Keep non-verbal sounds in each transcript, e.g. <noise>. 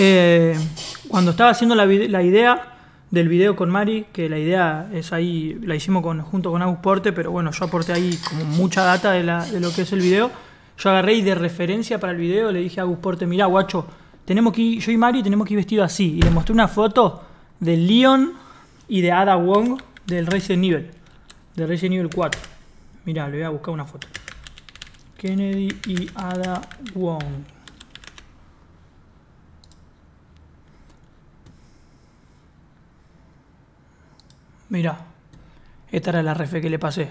Eh, cuando estaba haciendo la, idea del video con Mari, que la idea es ahí, la hicimos junto con Agus Porte, pero bueno, yo aporté ahí como mucha data de, lo que es el video. Yo agarré y de referencia para el video le dije a Agus Porte, mirá, guacho, tenemos que yo y Mari tenemos que ir vestido así. Y le mostré una foto de Leon y de Ada Wong del Racing Nivel, del Racing Nivel 4. Mirá, le voy a buscar una foto. Kennedy y Ada Wong. Mira, esta era la refe que le pasé.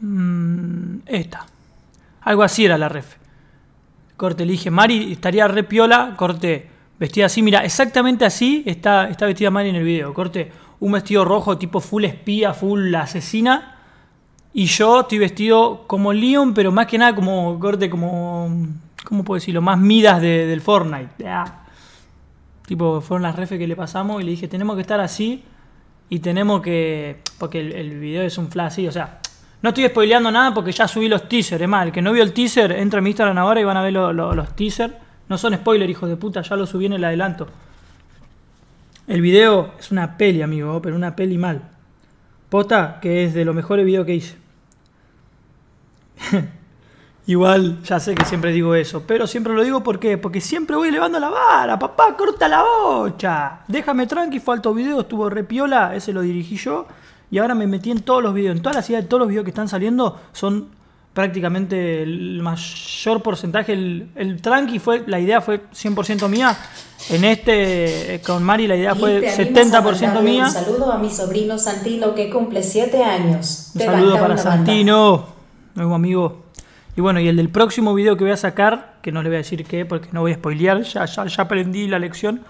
Mm, esta. Algo así era la refe. Corte, le dije, Mari estaría re piola, corte, vestida así. Mira, exactamente así está, está vestida Mari en el video. Corte, un vestido rojo tipo full espía, full asesina. Y yo estoy vestido como Leon, pero más que nada como corte, como. ¿Cómo puedo decirlo? Más midas del Fortnite. Ah. Tipo, fueron las ref que le pasamos y le dije, tenemos que estar así y tenemos que. Porque el, video es un flash, o sea. No estoy spoileando nada porque ya subí los teasers, es mal. El que no vio el teaser, entra en mi Instagram ahora y van a ver los teasers. No son spoilers, hijos de puta, ya lo subí en el adelanto. El video es una peli, amigo, pero una peli mal. Pota, que es de los mejores videos que hice. <laughs> Igual, ya sé que siempre digo eso, pero siempre lo digo porque porque siempre voy elevando la vara, papá, corta la bocha. Déjame tranqui, fue alto video, estuvo repiola, ese lo dirigí yo. Y ahora me metí en todos los videos, en todas las ideas, todos los videos que están saliendo son prácticamente el mayor porcentaje. El, el tranqui fue, la idea fue 100% mía. En este, eh, con Mari, la idea fue 70% mía. Un saludo a mi sobrino Santino que cumple 7 años. Un saludo para Santino, nuevo amigo. Y bueno, y el del próximo video que voy a sacar, que no le voy a decir qué, porque no voy a spoilear, ya, ya, aprendí la lección.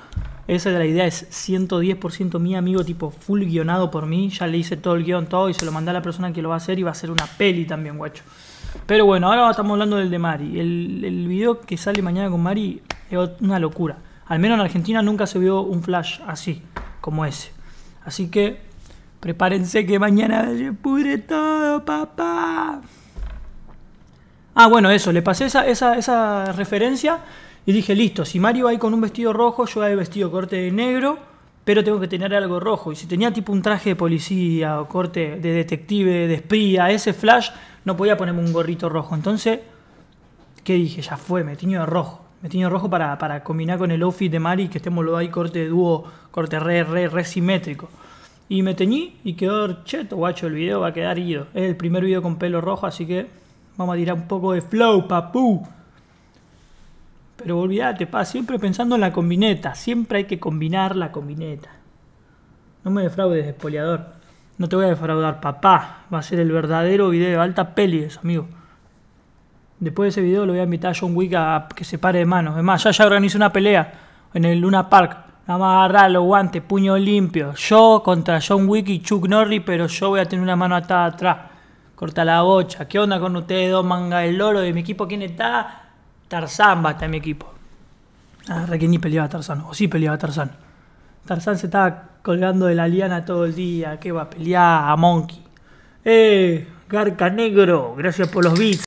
Esa de la idea es 110% mi amigo, tipo full guionado por mí. Ya le hice todo el guión, todo, y se lo mandé a la persona que lo va a hacer y va a ser una peli también, guacho. Pero bueno, ahora estamos hablando del de Mari. El, el video que sale mañana con Mari es una locura. Al menos en Argentina nunca se vio un flash así, como ese. Así que prepárense que mañana se pudre todo, papá. Ah, bueno, eso, le pasé esa, esa, esa referencia y dije, listo, si Mario va ahí con un vestido rojo, yo voy vestido corte de negro, pero tengo que tener algo rojo. Y si tenía tipo un traje de policía o corte de detective, de espía, ese flash, no podía ponerme un gorrito rojo. Entonces, ¿qué dije? Ya fue, me tiño de rojo. Me tiño de rojo para, para combinar con el outfit de y que estemos lo ahí corte de dúo, corte re, re, re simétrico. Y me teñí y quedó cheto, guacho, el video va a quedar ido. Es el primer video con pelo rojo, así que Vamos a tirar un poco de flow, papú. Pero olvídate, pa, siempre pensando en la combineta. Siempre hay que combinar la combineta. No me defraudes, espoliador. No te voy a defraudar, papá. Va a ser el verdadero video. Alta peli eso, amigo. Después de ese video lo voy a invitar a John Wick a que se pare de manos. Es más, ya ya una pelea en el Luna Park. Nada más agarrar los guantes, puño limpio. Yo contra John Wick y Chuck Norris, pero yo voy a tener una mano atada atrás corta la bocha. ¿Qué onda con ustedes dos, manga el loro de mi equipo? ¿Quién está? Tarzán va a en mi equipo. Ah, re ni peleaba Tarzán, o sí peleaba Tarzán. Tarzán se estaba colgando de la liana todo el día. ¿Qué va a pelear a Monkey? ¡Eh! Garca Negro, gracias por los bits.